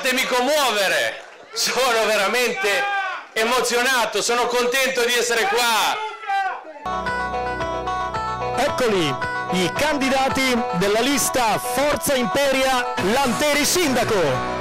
fatemi commuovere. Sono veramente emozionato, sono contento di essere qua. Eccoli i candidati della lista Forza Imperia Lanteri Sindaco.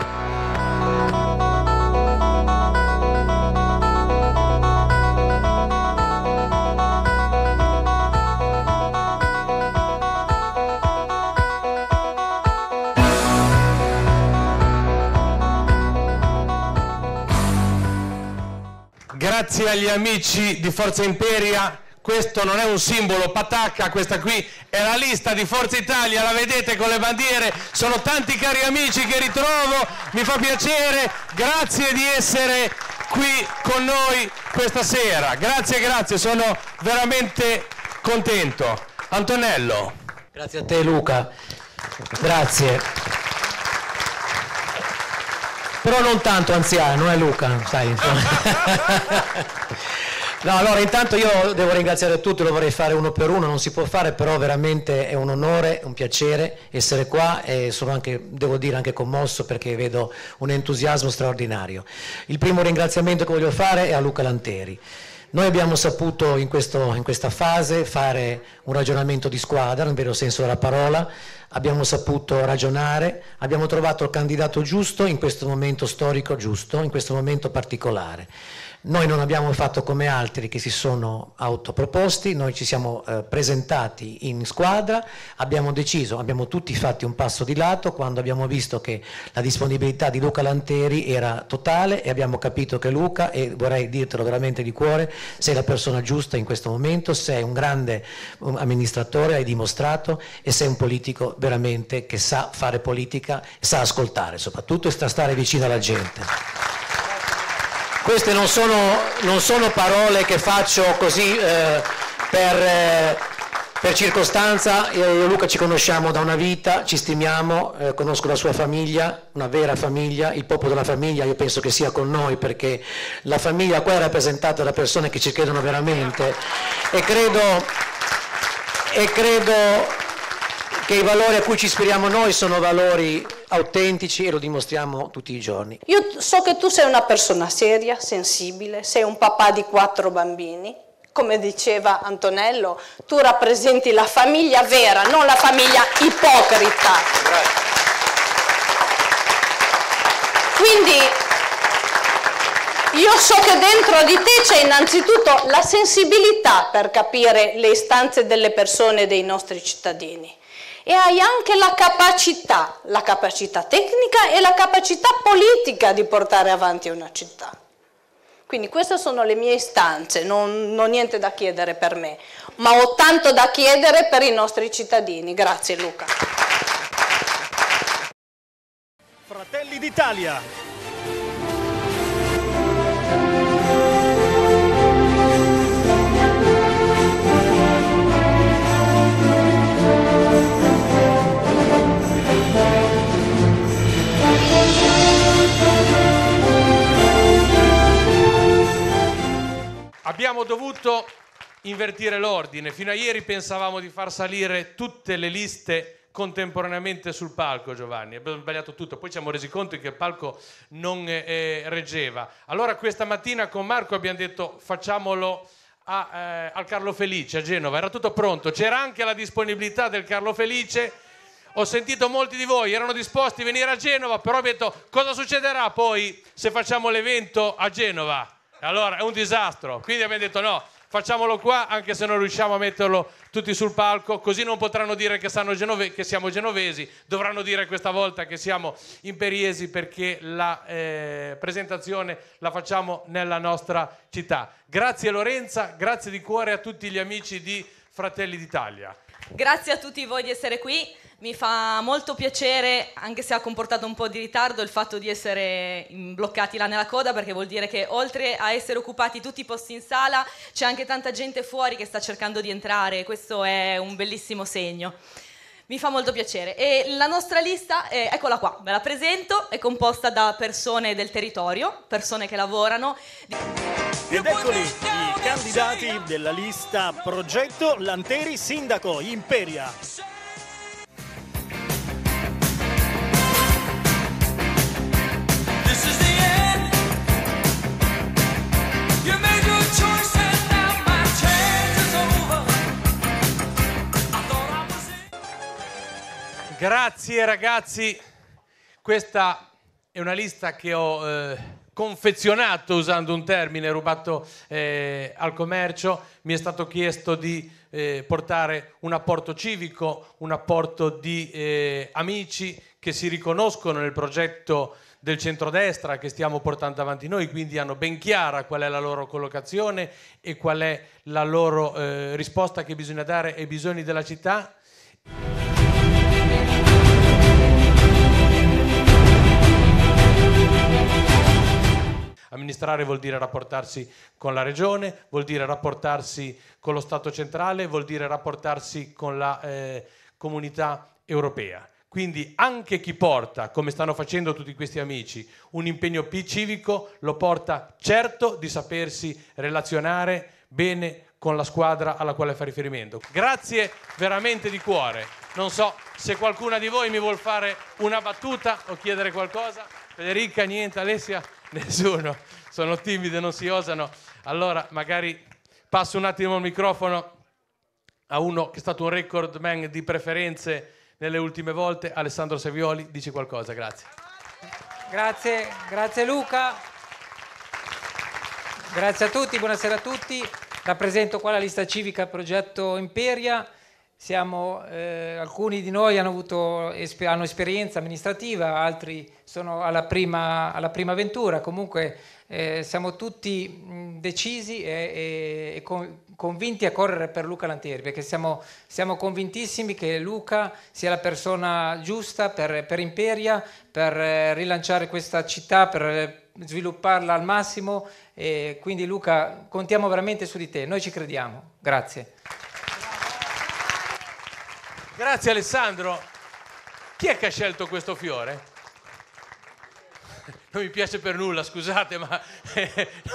Grazie agli amici di Forza Imperia, questo non è un simbolo patacca, questa qui è la lista di Forza Italia, la vedete con le bandiere, sono tanti cari amici che ritrovo, mi fa piacere, grazie di essere qui con noi questa sera, grazie, grazie, sono veramente contento. Antonello. Grazie a te Luca, grazie però non tanto anziano, non eh, è Luca, sai, No, allora intanto io devo ringraziare tutti, lo vorrei fare uno per uno, non si può fare, però veramente è un onore, un piacere essere qua e sono anche, devo dire, anche commosso perché vedo un entusiasmo straordinario. Il primo ringraziamento che voglio fare è a Luca Lanteri. Noi abbiamo saputo in, questo, in questa fase fare un ragionamento di squadra, nel vero senso della parola, abbiamo saputo ragionare, abbiamo trovato il candidato giusto in questo momento storico giusto, in questo momento particolare. Noi non abbiamo fatto come altri che si sono autoproposti, noi ci siamo eh, presentati in squadra, abbiamo deciso, abbiamo tutti fatti un passo di lato quando abbiamo visto che la disponibilità di Luca Lanteri era totale e abbiamo capito che Luca, e vorrei dirtelo veramente di cuore, sei la persona giusta in questo momento, sei un grande um, amministratore, hai dimostrato e sei un politico veramente che sa fare politica, sa ascoltare soprattutto e sta stare vicino alla gente. Queste non sono, non sono parole che faccio così eh, per, eh, per, circostanza. Io e Luca ci conosciamo da una vita, ci stimiamo, eh, conosco la sua famiglia, una vera famiglia, il popolo della famiglia io penso che sia con noi perché la famiglia qua è rappresentata da persone che ci credono veramente e credo, e credo che i valori a cui ci ispiriamo noi sono valori autentici e lo dimostriamo tutti i giorni. Io so che tu sei una persona seria, sensibile, sei un papà di quattro bambini. Come diceva Antonello, tu rappresenti la famiglia vera, non la famiglia ipocrita. Quindi io so che dentro di te c'è innanzitutto la sensibilità per capire le istanze delle persone e dei nostri cittadini e hai anche la capacità, la capacità tecnica e la capacità politica di portare avanti una città. Quindi queste sono le mie istanze, non ho niente da chiedere per me, ma ho tanto da chiedere per i nostri cittadini. Grazie Luca. Fratelli d'Italia, Abbiamo dovuto invertire l'ordine. Fino a ieri pensavamo di far salire tutte le liste contemporaneamente sul palco, Giovanni. Abbiamo sbagliato tutto, poi ci siamo resi conto che il palco non eh, reggeva. Allora questa mattina con Marco abbiamo detto facciamolo a, eh, al Carlo Felice a Genova. Era tutto pronto, c'era anche la disponibilità del Carlo Felice. Ho sentito molti di voi, erano disposti a venire a Genova, però ho detto cosa succederà poi se facciamo l'evento a Genova? Allora è un disastro. Quindi abbiamo detto no, facciamolo qua anche se non riusciamo a metterlo tutti sul palco, così non potranno dire che, genove- che siamo genovesi, dovranno dire questa volta che siamo imperiesi perché la eh, presentazione la facciamo nella nostra città. Grazie Lorenza, grazie di cuore a tutti gli amici di Fratelli d'Italia. Grazie a tutti voi di essere qui, mi fa molto piacere, anche se ha comportato un po' di ritardo, il fatto di essere bloccati là nella coda, perché vuol dire che oltre a essere occupati tutti i posti in sala, c'è anche tanta gente fuori che sta cercando di entrare, questo è un bellissimo segno mi fa molto piacere. E la nostra lista, è, eccola qua, ve la presento, è composta da persone del territorio, persone che lavorano. Ed eccoli i candidati della lista Progetto Lanteri Sindaco Imperia. Grazie ragazzi, questa è una lista che ho eh, confezionato usando un termine rubato eh, al commercio, mi è stato chiesto di eh, portare un apporto civico, un apporto di eh, amici che si riconoscono nel progetto del centrodestra che stiamo portando avanti noi, quindi hanno ben chiara qual è la loro collocazione e qual è la loro eh, risposta che bisogna dare ai bisogni della città. Amministrare vuol dire rapportarsi con la regione, vuol dire rapportarsi con lo Stato centrale, vuol dire rapportarsi con la eh, comunità europea. Quindi anche chi porta, come stanno facendo tutti questi amici, un impegno più civico lo porta certo di sapersi relazionare bene con la squadra alla quale fa riferimento. Grazie veramente di cuore. Non so se qualcuna di voi mi vuol fare una battuta o chiedere qualcosa. Federica, niente, Alessia. Nessuno, sono timide, non si osano. Allora, magari passo un attimo il microfono a uno che è stato un record man di preferenze nelle ultime volte, Alessandro Savioli, dice qualcosa, grazie. Grazie, grazie Luca. Grazie a tutti, buonasera a tutti. Rappresento qua la lista civica Progetto Imperia. Siamo, eh, alcuni di noi hanno, avuto, hanno, esperienza amministrativa, altri sono alla prima, alla prima avventura, comunque eh, siamo tutti mh, decisi e, e, e con, convinti a correre per Luca Lantieri, perché siamo, siamo, convintissimi che Luca sia la persona giusta per, per Imperia, per eh, rilanciare questa città, per eh, svilupparla al massimo e quindi Luca contiamo veramente su di te, noi ci crediamo, grazie. Grazie Alessandro. Chi è che ha scelto questo fiore? Non mi piace per nulla, scusate, ma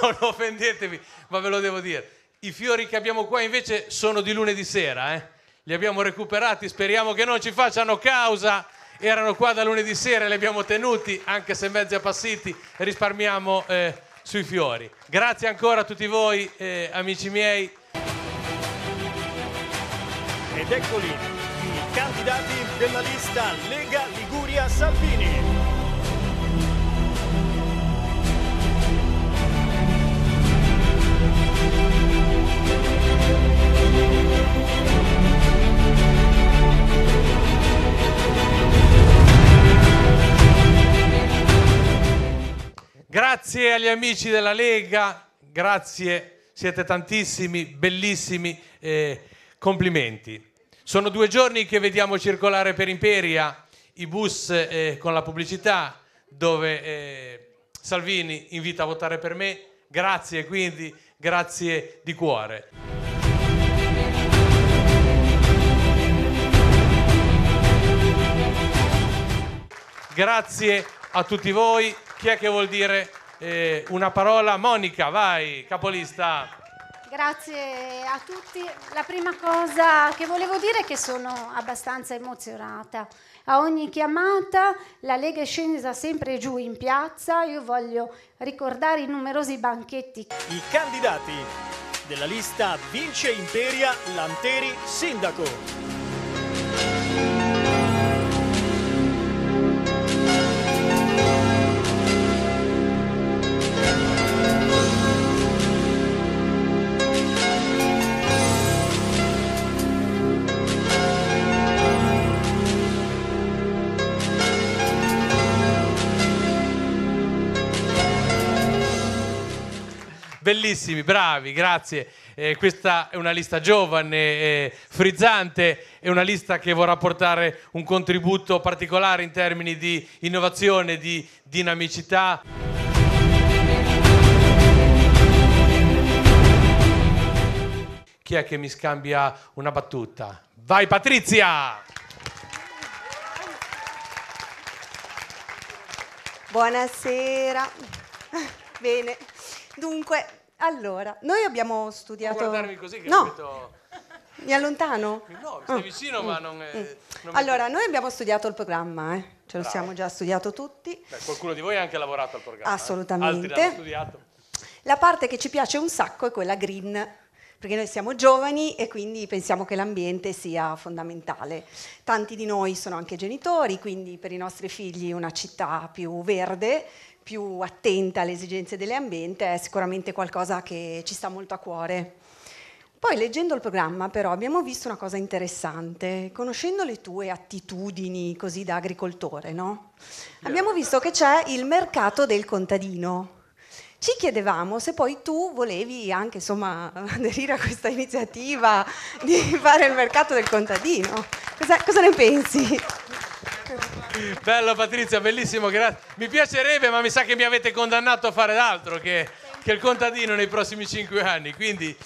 non offendetevi, ma ve lo devo dire. I fiori che abbiamo qua invece sono di lunedì sera, eh? li abbiamo recuperati, speriamo che non ci facciano causa. Erano qua da lunedì sera, li abbiamo tenuti, anche se mezzi appassiti, risparmiamo eh, sui fiori. Grazie ancora a tutti voi, eh, amici miei. Ed eccoli candidati della lista Lega Liguria Salvini. Grazie agli amici della Lega, grazie, siete tantissimi, bellissimi, eh, complimenti. Sono due giorni che vediamo circolare per Imperia i bus eh, con la pubblicità dove eh, Salvini invita a votare per me. Grazie quindi, grazie di cuore. Grazie a tutti voi. Chi è che vuol dire eh, una parola? Monica, vai, capolista. Grazie a tutti. La prima cosa che volevo dire è che sono abbastanza emozionata. A ogni chiamata la Lega è scesa sempre giù in piazza. Io voglio ricordare i numerosi banchetti. I candidati della lista Vince Imperia Lanteri Sindaco. bellissimi, bravi, grazie. Eh, questa è una lista giovane, eh, frizzante, è una lista che vorrà portare un contributo particolare in termini di innovazione, di dinamicità. Chi è che mi scambia una battuta? Vai Patrizia! Buonasera. Bene. Dunque, allora, noi abbiamo studiato... Non guardarmi così che no. Ripeto... Mi allontano? No, mi stai oh. vicino ma non, è, mm. non Allora, noi abbiamo studiato il programma, eh. ce lo siamo già studiato tutti. Beh, qualcuno di voi ha anche lavorato al programma. Eh. Assolutamente. Eh? Altri l'hanno studiato. La parte che ci piace un sacco è quella green, perché noi siamo giovani e quindi pensiamo che l'ambiente sia fondamentale. Tanti di noi sono anche genitori, quindi per i nostri figli una città più verde più attenta alle esigenze dell'ambiente è sicuramente qualcosa che ci sta molto a cuore. Poi leggendo il programma però abbiamo visto una cosa interessante, conoscendo le tue attitudini così da agricoltore, no? yeah. Abbiamo visto che c'è il mercato del contadino. Ci chiedevamo se poi tu volevi anche insomma, aderire a questa iniziativa di fare il mercato del contadino. Cosa, cosa ne pensi? Bello Patrizia, bellissimo, grazie. Mi piacerebbe, ma mi sa che mi avete condannato a fare altro che, che il contadino nei prossimi cinque anni. Quindi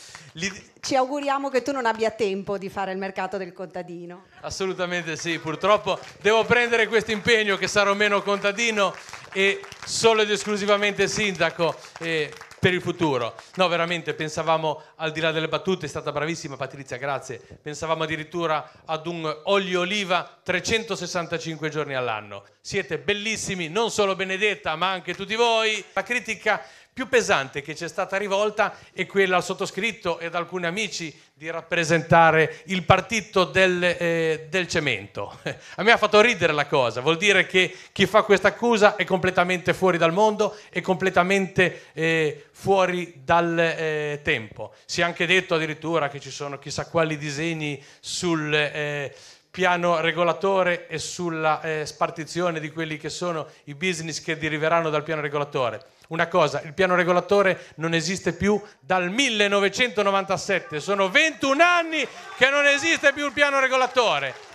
ci auguriamo che tu non abbia tempo di fare il mercato del contadino. Assolutamente sì, purtroppo devo prendere questo impegno che sarò meno contadino e solo ed esclusivamente sindaco. E per il futuro. No, veramente pensavamo al di là delle battute, è stata bravissima Patrizia, grazie. Pensavamo addirittura ad un olio oliva 365 giorni all'anno. Siete bellissimi, non solo Benedetta, ma anche tutti voi. La critica più pesante che ci è stata rivolta è quella al sottoscritto ed alcuni amici di rappresentare il partito del, eh, del cemento. A me ha fatto ridere la cosa, vuol dire che chi fa questa accusa è completamente fuori dal mondo, è completamente eh, fuori dal eh, tempo. Si è anche detto addirittura che ci sono chissà quali disegni sul eh, piano regolatore e sulla eh, spartizione di quelli che sono i business che deriveranno dal piano regolatore. Una cosa, il piano regolatore non esiste più dal 1997, sono 21 anni che non esiste più il piano regolatore.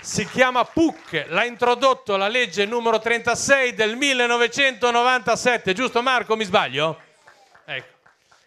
si chiama PUC, l'ha introdotto la legge numero 36 del 1997, giusto Marco, mi sbaglio? Ecco.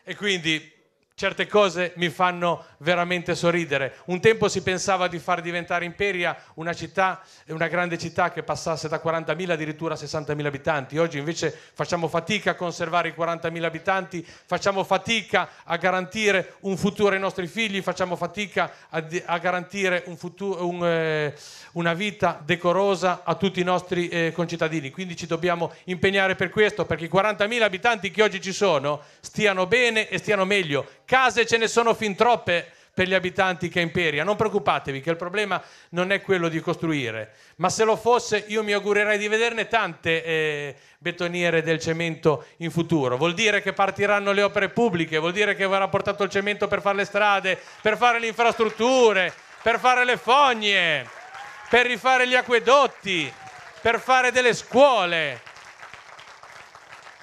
E quindi certe cose mi fanno veramente sorridere. Un tempo si pensava di far diventare Imperia una città, una grande città che passasse da 40.000 addirittura a 60.000 abitanti. Oggi invece facciamo fatica a conservare i 40.000 abitanti, facciamo fatica a garantire un futuro ai nostri figli, facciamo fatica a, a garantire un futuro, un, eh, una vita decorosa a tutti i nostri eh, concittadini. Quindi ci dobbiamo impegnare per questo, perché i 40.000 abitanti che oggi ci sono stiano bene e stiano meglio Case ce ne sono fin troppe per gli abitanti che imperia. Non preoccupatevi che il problema non è quello di costruire, ma se lo fosse io mi augurerei di vederne tante eh, betoniere del cemento in futuro. Vuol dire che partiranno le opere pubbliche, vuol dire che verrà portato il cemento per fare le strade, per fare le infrastrutture, per fare le fogne, per rifare gli acquedotti, per fare delle scuole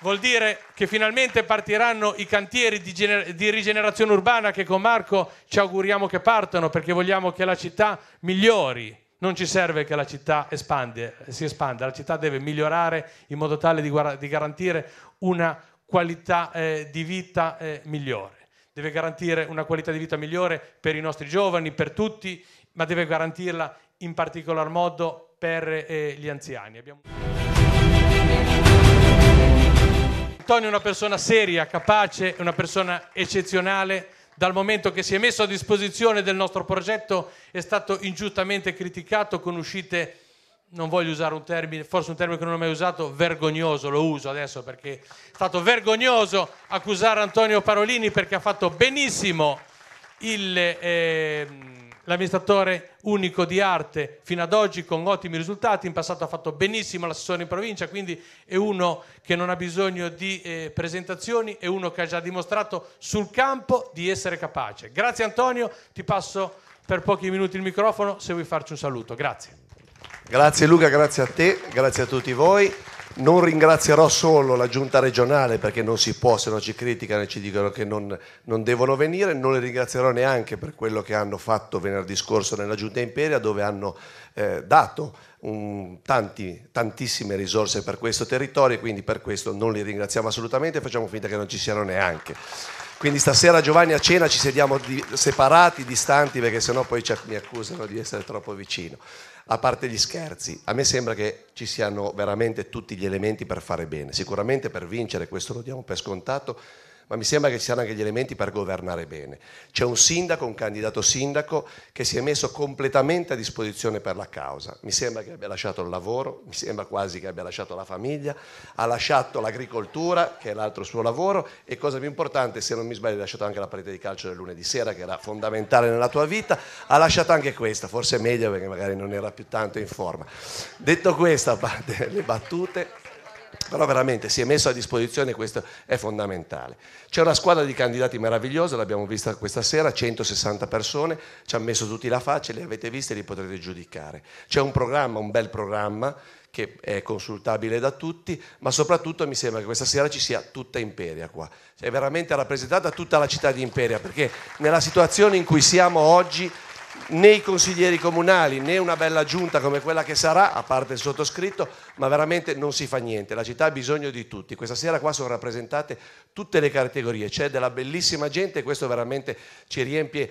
vuol dire che finalmente partiranno i cantieri di, gener- di, rigenerazione urbana che con Marco ci auguriamo che partano perché vogliamo che la città migliori. Non ci serve che la città espande, si espanda, la città deve migliorare in modo tale di, guarda- di garantire una qualità eh, di vita eh, migliore. Deve garantire una qualità di vita migliore per i nostri giovani, per tutti, ma deve garantirla in particolar modo per eh, gli anziani. Abbiamo... Antonio è una persona seria, capace, una persona eccezionale. Dal momento che si è messo a disposizione del nostro progetto è stato ingiustamente criticato con uscite, non voglio usare un termine, forse un termine che non ho mai usato, vergognoso, lo uso adesso perché è stato vergognoso accusare Antonio Parolini perché ha fatto benissimo il... Eh, l'amministratore unico di arte fino ad oggi con ottimi risultati, in passato ha fatto benissimo l'assessore in provincia, quindi è uno che non ha bisogno di eh, presentazioni, è uno che ha già dimostrato sul campo di essere capace. Grazie Antonio, ti passo per pochi minuti il microfono se vuoi farci un saluto. Grazie. Grazie Luca, grazie a te, grazie a tutti voi non ringrazierò solo la giunta regionale perché non si può, se no ci criticano e ci dicono che non, non, devono venire, non le ringrazierò neanche per quello che hanno fatto venerdì scorso nella giunta Imperia dove hanno eh, dato un, tanti, tantissime risorse per questo territorio e quindi per questo non li ringraziamo assolutamente e facciamo finta che non ci siano neanche. Quindi stasera Giovanni a cena ci sediamo di, separati, distanti perché sennò poi mi accusano di essere troppo vicino a parte gli scherzi, a me sembra che ci siano veramente tutti gli elementi per fare bene. Sicuramente per vincere, questo lo diamo per scontato, ma mi sembra che ci siano anche gli elementi per governare bene. C'è un sindaco, un candidato sindaco che si è messo completamente a disposizione per la causa. Mi sembra che abbia lasciato il lavoro, mi sembra quasi che abbia lasciato la famiglia, ha lasciato l'agricoltura, che è l'altro suo lavoro, e cosa più importante, se non mi sbaglio, ha lasciato anche la partita di calcio del lunedì sera, che era fondamentale nella tua vita, ha lasciato anche questa, forse è meglio perché magari non era più tanto in forma. Detto questo, a parte le battute. Però veramente si è messo a disposizione, questo è fondamentale. C'è una squadra di candidati meravigliosa, l'abbiamo vista questa sera, 160 persone, ci hanno messo tutti la faccia, li avete visti e li potrete giudicare. C'è un programma, un bel programma che è consultabile da tutti, ma soprattutto mi sembra che questa sera ci sia tutta Imperia qua. È veramente rappresentata tutta la città di Imperia, perché nella situazione in cui siamo oggi né i consiglieri comunali né una bella giunta come quella che sarà, a parte il sottoscritto, ma veramente non si fa niente. La città ha bisogno di tutti. Questa sera qua sono rappresentate tutte le categorie, c'è della bellissima gente e questo veramente ci riempie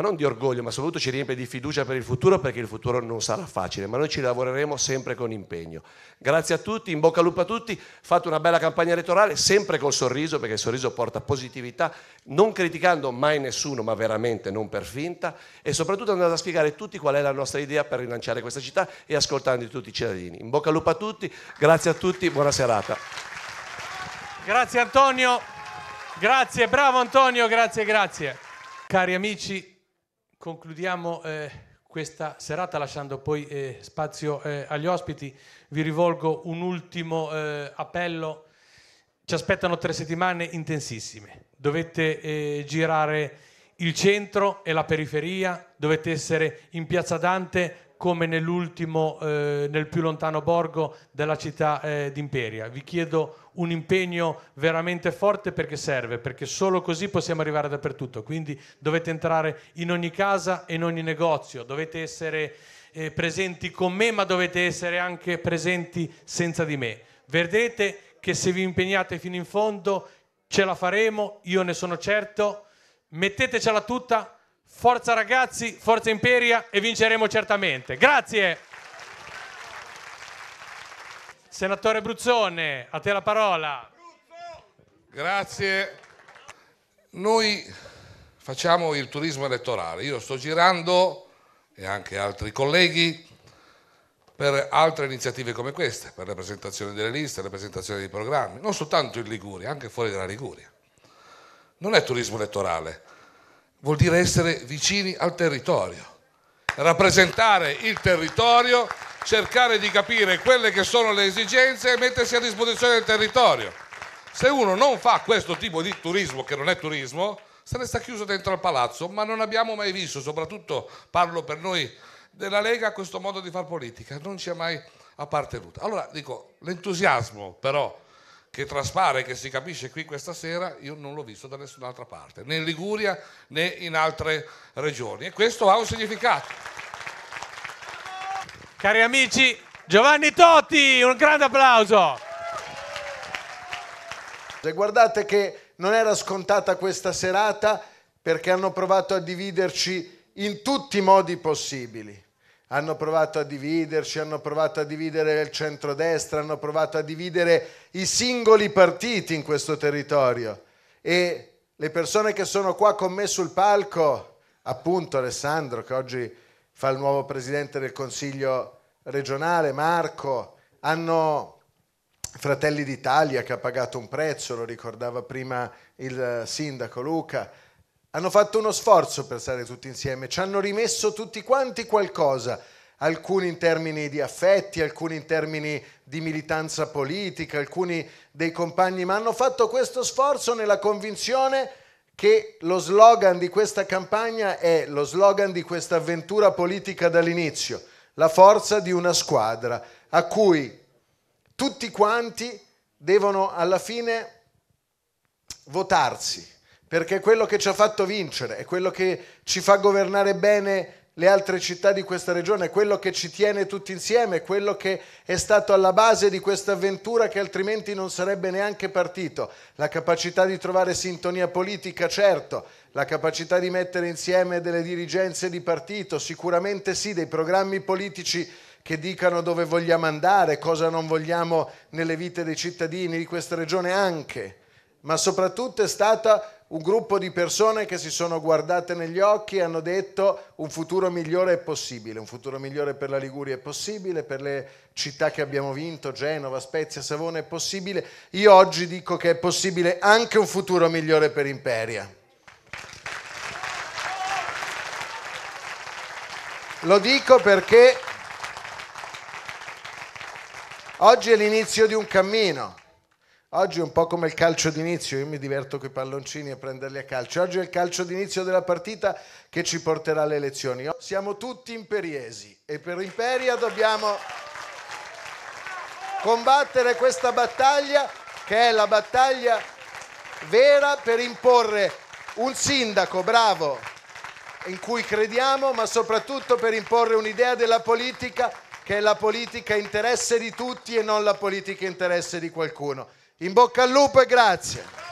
ma non di orgoglio, ma soprattutto ci riempie di fiducia per il futuro perché il futuro non sarà facile, ma noi ci lavoreremo sempre con impegno. Grazie a tutti, in bocca al lupo a tutti, fate una bella campagna elettorale, sempre col sorriso perché il sorriso porta positività, non criticando mai nessuno, ma veramente non per finta e soprattutto andate a spiegare a tutti qual è la nostra idea per rilanciare questa città e ascoltando tutti i cittadini. In bocca al lupo a tutti, grazie a tutti, buona serata. Grazie Antonio, grazie, bravo Antonio, grazie, grazie. Cari amici, Concludiamo eh, questa serata lasciando poi eh, spazio eh, agli ospiti. Vi rivolgo un ultimo eh, appello. Ci aspettano tre settimane intensissime. Dovete eh, girare il centro e la periferia, dovete essere in Piazza Dante come nell'ultimo, eh, nel più lontano borgo della città eh, d'Imperia. Vi chiedo un impegno veramente forte perché serve, perché solo così possiamo arrivare dappertutto. Quindi dovete entrare in ogni casa e in ogni negozio, dovete essere eh, presenti con me, ma dovete essere anche presenti senza di me. Vedrete che se vi impegnate fino in fondo ce la faremo, io ne sono certo. Mettetecela tutta Forza ragazzi, forza Imperia e vinceremo certamente. Grazie. Senatore Bruzzone, a te la parola. Grazie. Noi facciamo il turismo elettorale. Io sto girando e anche altri colleghi per altre iniziative come queste, per la presentazione delle liste, la presentazione dei programmi, non soltanto in Liguria, anche fuori dalla Liguria. Non è turismo elettorale vuol dire essere vicini al territorio, rappresentare il territorio, cercare di capire quelle che sono le esigenze e mettersi a disposizione del territorio. Se uno non fa questo tipo di turismo, che non è turismo, se ne sta chiuso dentro al palazzo, ma non abbiamo mai visto, soprattutto parlo per noi della Lega, questo modo di far politica, non ci è mai appartenuto. Allora dico, l'entusiasmo però che traspare, che si capisce qui questa sera, io non l'ho visto da nessun'altra parte, né in Liguria né in altre regioni. E questo ha un significato. Cari amici, Giovanni Totti, un grande applauso. E guardate che non era scontata questa serata perché hanno provato a dividerci in tutti i modi possibili hanno provato a dividerci, hanno provato a dividere il centrodestra, hanno provato a dividere i singoli partiti in questo territorio. E le persone che sono qua con me sul palco, appunto Alessandro che oggi fa il nuovo presidente del Consiglio regionale, Marco, hanno Fratelli d'Italia che ha pagato un prezzo, lo ricordava prima il sindaco Luca, hanno fatto uno sforzo per stare tutti insieme, ci hanno rimesso tutti quanti qualcosa, alcuni in termini di affetti, alcuni in termini di militanza politica, alcuni dei compagni, ma hanno fatto questo sforzo nella convinzione che lo slogan di questa campagna è lo slogan di questa avventura politica dall'inizio, la forza di una squadra a cui tutti quanti devono alla fine votarsi perché è quello che ci ha fatto vincere, è quello che ci fa governare bene le altre città di questa regione, è quello che ci tiene tutti insieme, è quello che è stato alla base di questa avventura che altrimenti non sarebbe neanche partito. La capacità di trovare sintonia politica, certo, la capacità di mettere insieme delle dirigenze di partito, sicuramente sì, dei programmi politici che dicano dove vogliamo andare, cosa non vogliamo nelle vite dei cittadini di questa regione anche, ma soprattutto è stata un gruppo di persone che si sono guardate negli occhi e hanno detto un futuro migliore è possibile, un futuro migliore per la Liguria è possibile, per le città che abbiamo vinto, Genova, Spezia, Savona è possibile. Io oggi dico che è possibile anche un futuro migliore per Imperia. Lo dico perché oggi è l'inizio di un cammino. Oggi è un po' come il calcio d'inizio, io mi diverto con i palloncini a prenderli a calcio. Oggi è il calcio d'inizio della partita che ci porterà alle elezioni. Siamo tutti imperiesi e per Imperia dobbiamo combattere questa battaglia che è la battaglia vera per imporre un sindaco bravo in cui crediamo, ma soprattutto per imporre un'idea della politica che è la politica interesse di tutti e non la politica interesse di qualcuno. In bocca al lupo e grazie.